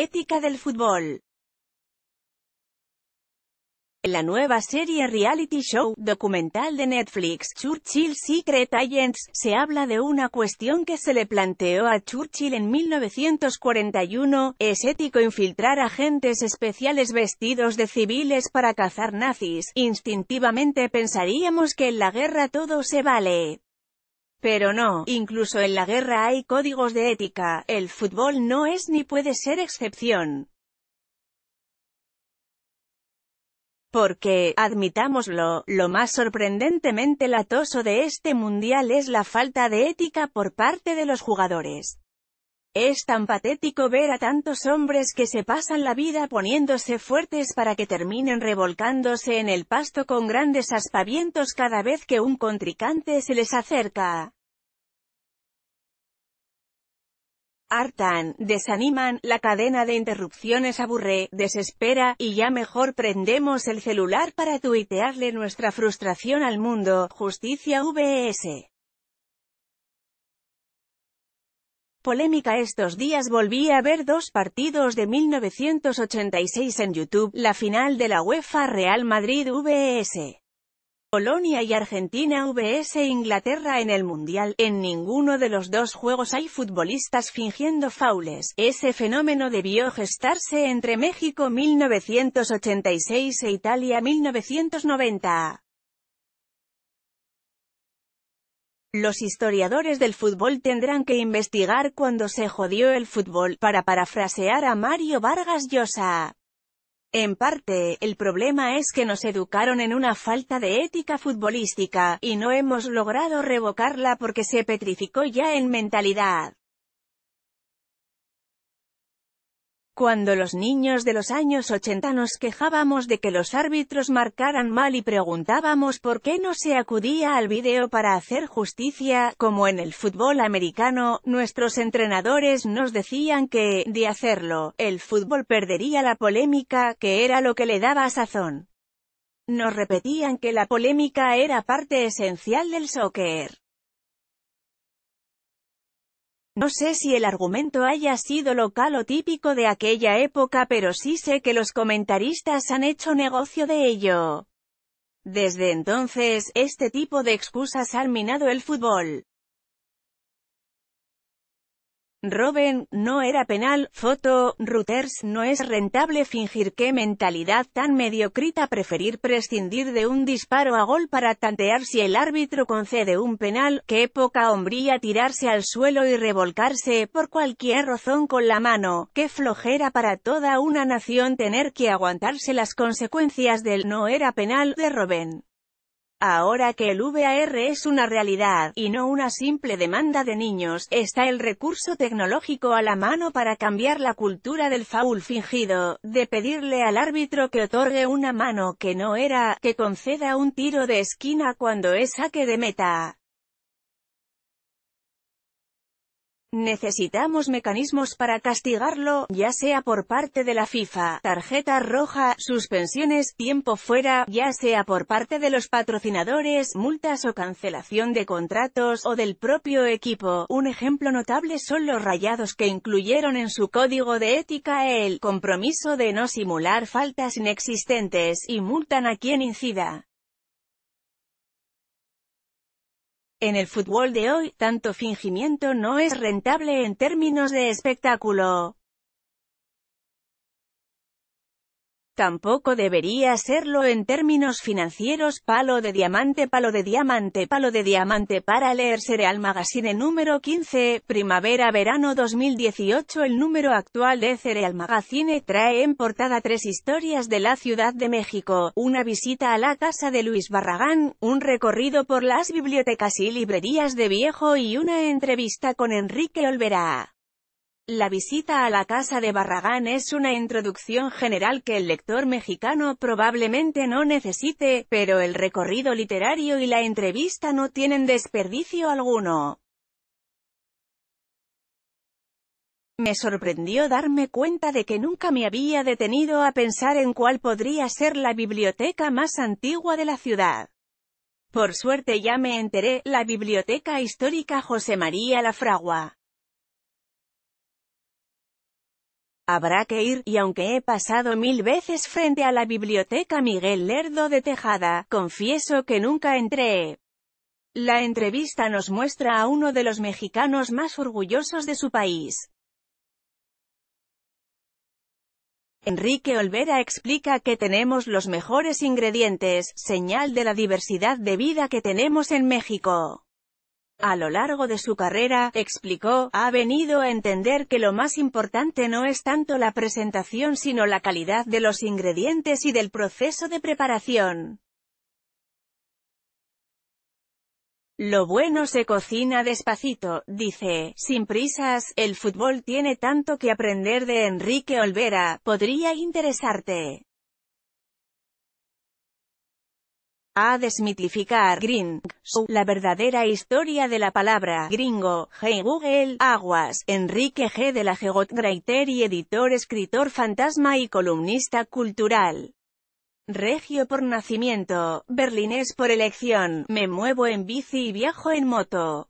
Ética del fútbol. En La nueva serie reality show documental de Netflix Churchill Secret Agents se habla de una cuestión que se le planteó a Churchill en 1941, ¿es ético infiltrar agentes especiales vestidos de civiles para cazar nazis? Instintivamente pensaríamos que en la guerra todo se vale. Pero no, incluso en la guerra hay códigos de ética, el fútbol no es ni puede ser excepción. Porque, admitámoslo, lo más sorprendentemente latoso de este mundial es la falta de ética por parte de los jugadores. Es tan patético ver a tantos hombres que se pasan la vida poniéndose fuertes para que terminen revolcándose en el pasto con grandes aspavientos cada vez que un contricante se les acerca. hartan, desaniman, la cadena de interrupciones aburre, desespera, y ya mejor prendemos el celular para tuitearle nuestra frustración al mundo, Justicia VS. polémica estos días volví a ver dos partidos de 1986 en YouTube, la final de la UEFA Real Madrid vs. Polonia y Argentina vs Inglaterra en el Mundial, en ninguno de los dos juegos hay futbolistas fingiendo faules. Ese fenómeno debió gestarse entre México 1986 e Italia 1990. Los historiadores del fútbol tendrán que investigar cuando se jodió el fútbol, para parafrasear a Mario Vargas Llosa. En parte, el problema es que nos educaron en una falta de ética futbolística, y no hemos logrado revocarla porque se petrificó ya en mentalidad. Cuando los niños de los años 80 nos quejábamos de que los árbitros marcaran mal y preguntábamos por qué no se acudía al video para hacer justicia, como en el fútbol americano, nuestros entrenadores nos decían que, de hacerlo, el fútbol perdería la polémica, que era lo que le daba sazón. Nos repetían que la polémica era parte esencial del soccer. No sé si el argumento haya sido local o típico de aquella época pero sí sé que los comentaristas han hecho negocio de ello. Desde entonces, este tipo de excusas han minado el fútbol. Robben, no era penal, foto, Reuters, no es rentable fingir qué mentalidad tan mediocrita preferir prescindir de un disparo a gol para tantear si el árbitro concede un penal, qué poca hombría tirarse al suelo y revolcarse por cualquier razón con la mano, qué flojera para toda una nación tener que aguantarse las consecuencias del no era penal de Robben. Ahora que el VAR es una realidad, y no una simple demanda de niños, está el recurso tecnológico a la mano para cambiar la cultura del faul fingido, de pedirle al árbitro que otorgue una mano que no era, que conceda un tiro de esquina cuando es saque de meta. Necesitamos mecanismos para castigarlo, ya sea por parte de la FIFA, tarjeta roja, suspensiones, tiempo fuera, ya sea por parte de los patrocinadores, multas o cancelación de contratos o del propio equipo. Un ejemplo notable son los rayados que incluyeron en su código de ética el compromiso de no simular faltas inexistentes y multan a quien incida. En el fútbol de hoy, tanto fingimiento no es rentable en términos de espectáculo. Tampoco debería serlo en términos financieros palo de diamante palo de diamante palo de diamante para leer Cereal Magazine número 15, primavera-verano 2018 El número actual de Cereal Magazine trae en portada tres historias de la Ciudad de México, una visita a la casa de Luis Barragán, un recorrido por las bibliotecas y librerías de Viejo y una entrevista con Enrique Olvera. La visita a la casa de Barragán es una introducción general que el lector mexicano probablemente no necesite, pero el recorrido literario y la entrevista no tienen desperdicio alguno. Me sorprendió darme cuenta de que nunca me había detenido a pensar en cuál podría ser la biblioteca más antigua de la ciudad. Por suerte ya me enteré, la Biblioteca Histórica José María Lafragua. Habrá que ir, y aunque he pasado mil veces frente a la biblioteca Miguel Lerdo de Tejada, confieso que nunca entré. La entrevista nos muestra a uno de los mexicanos más orgullosos de su país. Enrique Olvera explica que tenemos los mejores ingredientes, señal de la diversidad de vida que tenemos en México. A lo largo de su carrera, explicó, ha venido a entender que lo más importante no es tanto la presentación sino la calidad de los ingredientes y del proceso de preparación. Lo bueno se cocina despacito, dice, sin prisas, el fútbol tiene tanto que aprender de Enrique Olvera, podría interesarte. a desmitificar gring, su, la verdadera historia de la palabra gringo. Hey Google, Aguas, Enrique G. de la Gegot Greiter y editor, escritor fantasma y columnista cultural. Regio por nacimiento, berlinés por elección, me muevo en bici y viajo en moto.